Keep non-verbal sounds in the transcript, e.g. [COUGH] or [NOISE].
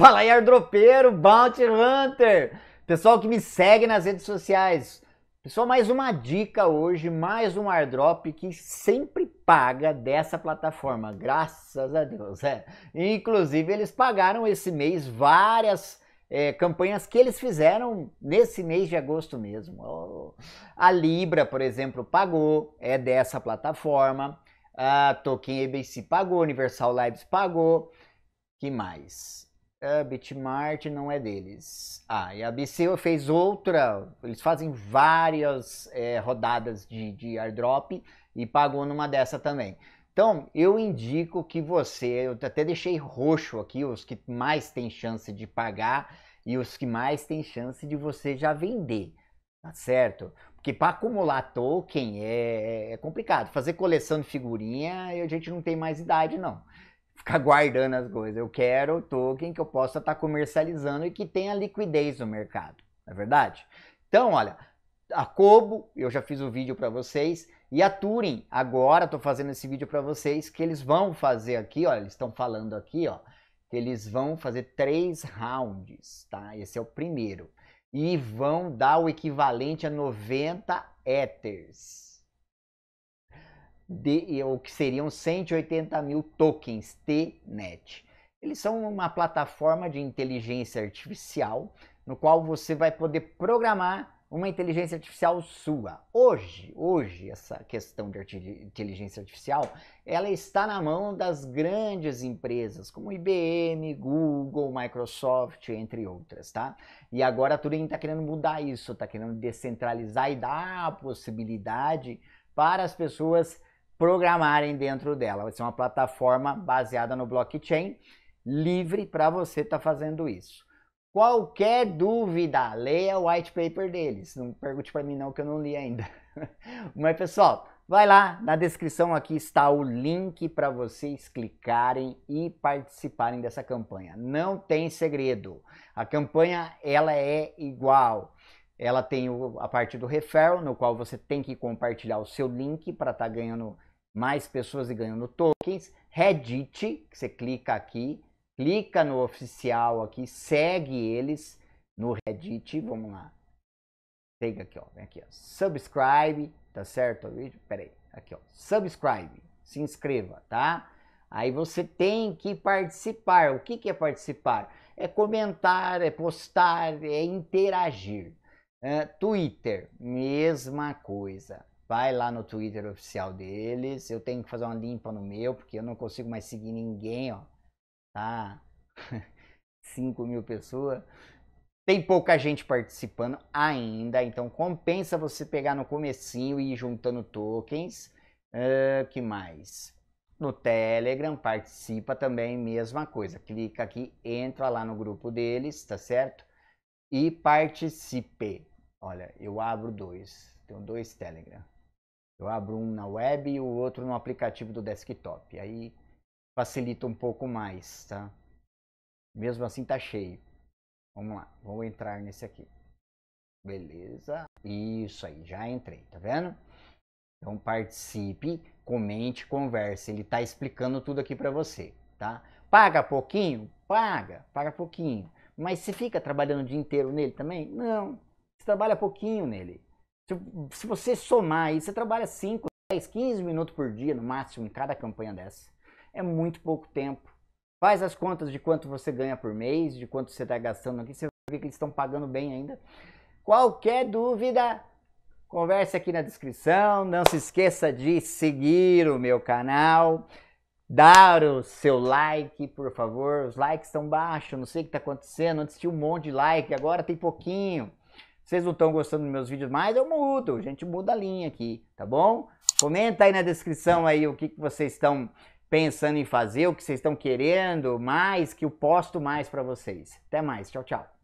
Fala aí, Ardropeiro, Bounty Hunter, pessoal que me segue nas redes sociais. Pessoal, mais uma dica hoje, mais um airdrop que sempre paga dessa plataforma, graças a Deus. É. Inclusive, eles pagaram esse mês várias é, campanhas que eles fizeram nesse mês de agosto mesmo. A Libra, por exemplo, pagou, é dessa plataforma. A Token ABC pagou, Universal Lives pagou. Que mais? a Bitmart não é deles. Ah, e a BC fez outra, eles fazem várias é, rodadas de, de airdrop e pagou numa dessa também. Então, eu indico que você, eu até deixei roxo aqui os que mais tem chance de pagar e os que mais tem chance de você já vender, tá certo? Porque para acumular token é, é, é complicado. Fazer coleção de figurinha, a gente não tem mais idade não ficar guardando as coisas. Eu quero o token que eu possa estar tá comercializando e que tenha liquidez no mercado, não é verdade? Então, olha, a Kobo, eu já fiz o vídeo para vocês, e a Turing, agora estou fazendo esse vídeo para vocês, que eles vão fazer aqui, Olha, eles estão falando aqui, ó, que eles vão fazer três rounds, tá? Esse é o primeiro. E vão dar o equivalente a 90 Ethers de o que seriam 180 mil tokens TNET. Eles são uma plataforma de inteligência artificial no qual você vai poder programar uma inteligência artificial sua. Hoje, hoje essa questão de inteligência artificial, ela está na mão das grandes empresas como IBM, Google, Microsoft, entre outras, tá? E agora a Turing está querendo mudar isso, está querendo descentralizar e dar a possibilidade para as pessoas programarem dentro dela. Vai ser uma plataforma baseada no blockchain, livre para você estar tá fazendo isso. Qualquer dúvida, leia o white paper deles. Não pergunte para mim não que eu não li ainda. [LAUGHS] Mas pessoal, vai lá, na descrição aqui está o link para vocês clicarem e participarem dessa campanha. Não tem segredo. A campanha ela é igual. Ela tem a parte do referral, no qual você tem que compartilhar o seu link para estar tá ganhando mais pessoas e ganhando tokens. Reddit, que você clica aqui, clica no oficial aqui, segue eles no Reddit, vamos lá. Pega aqui, ó, vem aqui, ó, subscribe, tá certo? aí, aqui, ó, subscribe, se inscreva, tá? Aí você tem que participar. O que, que é participar? É comentar, é postar, é interagir. Uh, Twitter, mesma coisa vai lá no Twitter oficial deles. Eu tenho que fazer uma limpa no meu, porque eu não consigo mais seguir ninguém, ó. Tá? 5 [LAUGHS] mil pessoas. Tem pouca gente participando ainda, então compensa você pegar no comecinho e ir juntando tokens. Uh, que mais? No Telegram, participa também, mesma coisa. Clica aqui, entra lá no grupo deles, tá certo? E participe. Olha, eu abro dois. Tenho dois Telegram. Eu abro um na web e o outro no aplicativo do desktop. Aí facilita um pouco mais, tá? Mesmo assim tá cheio. Vamos lá, vou entrar nesse aqui. Beleza? Isso aí, já entrei, tá vendo? Então participe, comente, converse. Ele tá explicando tudo aqui para você, tá? Paga pouquinho? Paga, paga pouquinho. Mas se fica trabalhando o dia inteiro nele também? Não. Você trabalha pouquinho nele. Se você somar aí, você trabalha 5, 10, 15 minutos por dia no máximo em cada campanha dessa. É muito pouco tempo. Faz as contas de quanto você ganha por mês, de quanto você está gastando aqui, você vai ver que eles estão pagando bem ainda. Qualquer dúvida, converse aqui na descrição. Não se esqueça de seguir o meu canal, dar o seu like, por favor. Os likes estão baixos, não sei o que está acontecendo. Antes tinha um monte de like, agora tem pouquinho. Vocês não estão gostando dos meus vídeos mais, eu mudo. A gente muda a linha aqui, tá bom? Comenta aí na descrição aí o que, que vocês estão pensando em fazer, o que vocês estão querendo mais, que eu posto mais para vocês. Até mais, tchau, tchau.